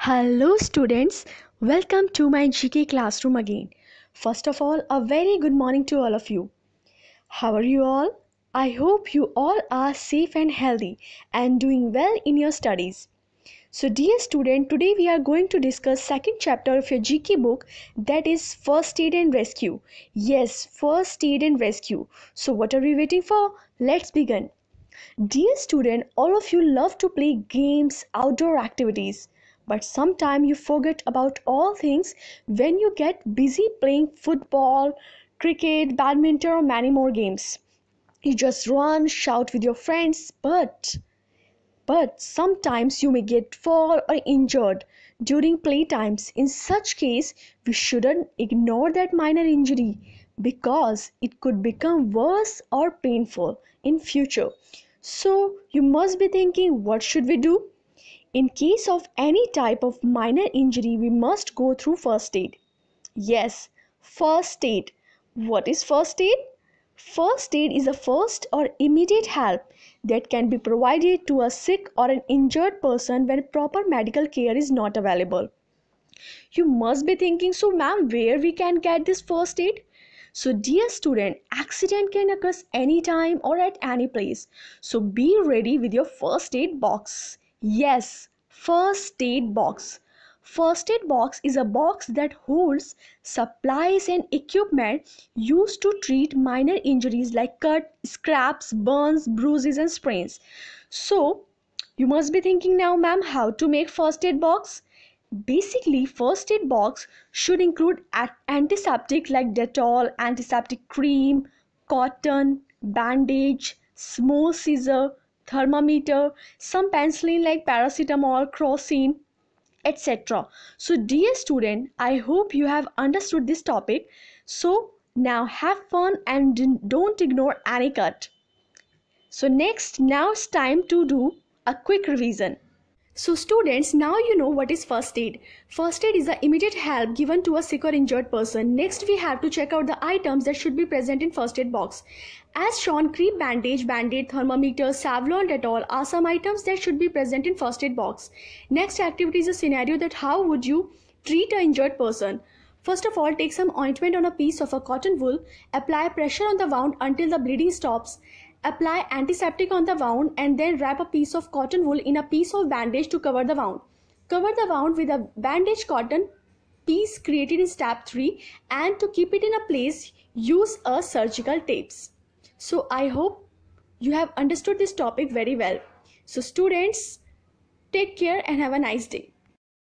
Hello students, welcome to my GK classroom again. First of all, a very good morning to all of you. How are you all? I hope you all are safe and healthy and doing well in your studies. So dear student, today we are going to discuss second chapter of your GK book that is First Aid and Rescue. Yes, First Aid and Rescue. So what are we waiting for? Let's begin. Dear student, all of you love to play games, outdoor activities but sometimes you forget about all things when you get busy playing football, cricket, badminton, or many more games. You just run, shout with your friends, but but sometimes you may get fall or injured during play times. In such case, we shouldn't ignore that minor injury because it could become worse or painful in future. So you must be thinking what should we do? In case of any type of minor injury, we must go through first aid. Yes, first aid. What is first aid? First aid is the first or immediate help that can be provided to a sick or an injured person when proper medical care is not available. You must be thinking, so ma'am, where we can get this first aid? So, dear student, accident can occur anytime or at any place. So, be ready with your first aid box. Yes, first aid box. First aid box is a box that holds supplies and equipment used to treat minor injuries like cuts, scrapes, burns, bruises and sprains. So, you must be thinking now ma'am how to make first aid box? Basically, first aid box should include antiseptic like Dettol, antiseptic cream, cotton, bandage, small scissor, thermometer, some penicillin like paracetamol, crocin, etc. So, dear student, I hope you have understood this topic. So, now have fun and don't ignore any cut. So, next, now it's time to do a quick revision. So students, now you know what is first aid. First aid is the immediate help given to a sick or injured person. Next, we have to check out the items that should be present in first aid box. As shown, creep bandage, band-aid, thermometer, Savlon, Dettol are some items that should be present in first aid box. Next activity is a scenario that how would you treat an injured person. First of all, take some ointment on a piece of a cotton wool, apply pressure on the wound until the bleeding stops Apply antiseptic on the wound and then wrap a piece of cotton wool in a piece of bandage to cover the wound. Cover the wound with a bandage cotton piece created in step 3 and to keep it in a place use a surgical tapes. So I hope you have understood this topic very well. So students take care and have a nice day.